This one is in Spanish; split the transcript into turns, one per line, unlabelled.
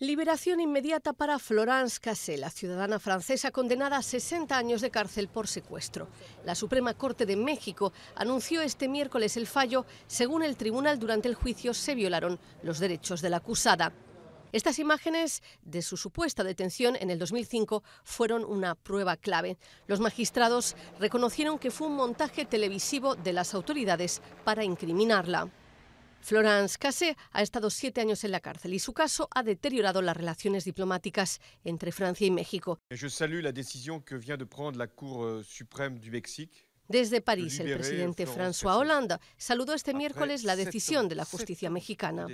Liberación inmediata para Florence Cassé, la ciudadana francesa condenada a 60 años de cárcel por secuestro. La Suprema Corte de México anunció este miércoles el fallo. Según el tribunal, durante el juicio se violaron los derechos de la acusada. Estas imágenes de su supuesta detención en el 2005 fueron una prueba clave. Los magistrados reconocieron que fue un montaje televisivo de las autoridades para incriminarla. Florence Cassé ha estado siete años en la cárcel y su caso ha deteriorado las relaciones diplomáticas entre Francia y México. Euh, desde París, el presidente François Hollande saludó este miércoles la decisión de la justicia mexicana.